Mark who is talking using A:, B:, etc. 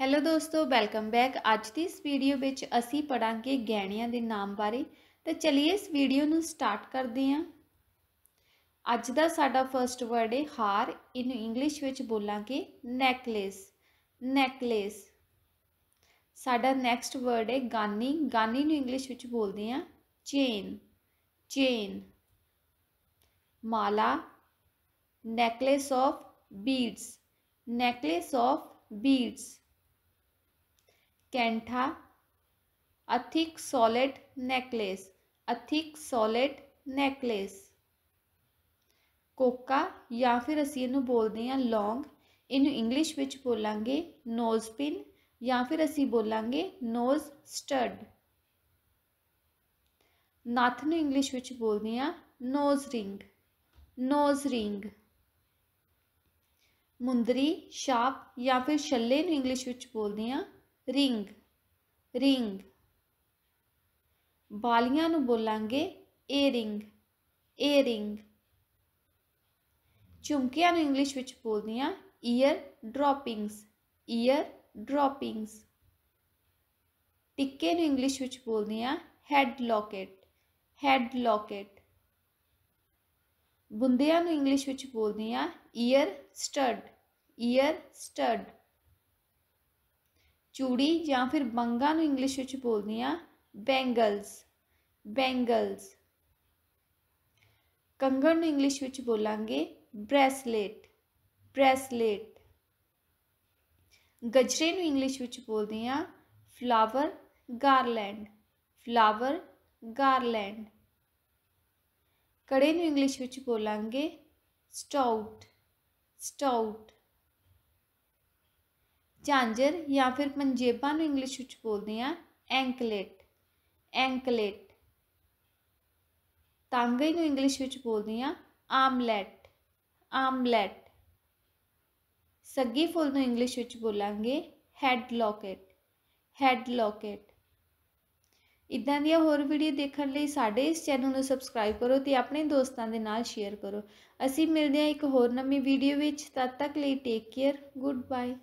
A: hello ਦੋਸਤੋ welcome back ਅੱਜ ਦੀ ਇਸ ਵੀਡੀਓ ਵਿੱਚ ਅਸੀਂ ਪੜਾਂਗੇ ਗਹਿਣਿਆਂ ਦੇ ਨਾਮ ਬਾਰੇ ਤਾਂ ਚਲਿਏ ਇਸ ਵੀਡੀਓ ਨੂੰ ਸਟਾਰਟ ਕਰਦੇ ਹਾਂ ਅੱਜ ਦਾ ਸਾਡਾ ਫਰਸਟ ਵਰਡ ਹੈ ਹਾਰ ਇਹਨੂੰ ਇੰਗਲਿਸ਼ ਵਿੱਚ ਬੋਲਾਂਗੇ ਨੈਕਲੇਸ ਨੈਕਲੇਸ ਸਾਡਾ ਨੈਕਸਟ ਵਰਡ ਹੈ ਗਾਨੀ ਗਾਨੀ ਨੂੰ ਇੰਗਲਿਸ਼ ਵਿੱਚ ਬੋਲਦੇ ਹਾਂ ਚੇਨ ਚੇਨ ਮਾਲਾ necklace of beads necklace of beads कैंठा अथिक सॉलिड नेकलेस अथिक सॉलिड नेकलेस कोका या फिर असी इनू बोलते हैं लौंग इनू इंग्लिश बोलेंगे पिन या फिर असी बोलेंगे नोज स्टड नथ न इंग्लिश बोलते हैं नोज रिंग नोज रिंग मुंदरी शाप या फिर छले इंग्लिश बोलते हैं रिंग रिंग बालिया बोलेंगे ए रिंग ए रिंग झुमकिया इंग्लिश बोलती हाँ ईयर ड्रॉपिंग्स ईयर ड्रॉपिंग्स टिक्के इंग्लिश बोल दें हैड लॉकेट हैड लॉकेट बुंदियां इंग्लिश बोल दें ईयर स्टड ईयर स्टड चूड़ी या फिर बंगा इंग्लिश बोलते हैं बेंगल्स बैंगल्स कंगन इंग्लिश बोलेंगे ब्रैसलेट ब्रैसलेट गजरे इंग्लिश बोलते हैं फ्लावर गारलैंड फ्लावर गारलैंड कड़े न इंग्लिश बोलेंगे स्टाउट स्टाउट ਝਾਂਜਰ ਜਾਂ ਫਿਰ ਪੰਜੇਬਾਂ ਨੂੰ ਇੰਗਲਿਸ਼ ਵਿੱਚ ਬੋਲਦੇ ਆ ਐਂਕਲੇਟ ਐਂਕਲੇਟ ਤਾਂਗੇ ਨੂੰ ਇੰਗਲਿਸ਼ ਵਿੱਚ ਬੋਲਦੇ ਆ ਆਮਲੇਟ ਆਮਲੇਟ ਸੱਗੀ ਫੁੱਲ ਨੂੰ ਇੰਗਲਿਸ਼ ਵਿੱਚ ਬੋਲਾਂਗੇ ਹੈਡ ਲੋਕੇਟ ਹੈਡ ਲੋਕੇਟ ਇਦਾਂ ਦੀਆਂ ਹੋਰ ਵੀਡੀਓ ਦੇਖਣ ਲਈ ਸਾਡੇ ਇਸ ਚੈਨਲ ਨੂੰ ਸਬਸਕ੍ਰਾਈਬ ਕਰੋ ਤੇ ਆਪਣੇ ਦੋਸਤਾਂ ਦੇ ਨਾਲ ਸ਼ੇਅਰ ਕਰੋ ਅਸੀਂ ਮਿਲਦੇ ਹਾਂ ਇੱਕ ਹੋਰ ਨਵੀਂ ਵੀਡੀਓ ਵਿੱਚ ਤਦ ਤੱਕ ਲਈ ਟੇਕ ਕੇਅਰ ਗੁੱਡ ਬਾਏ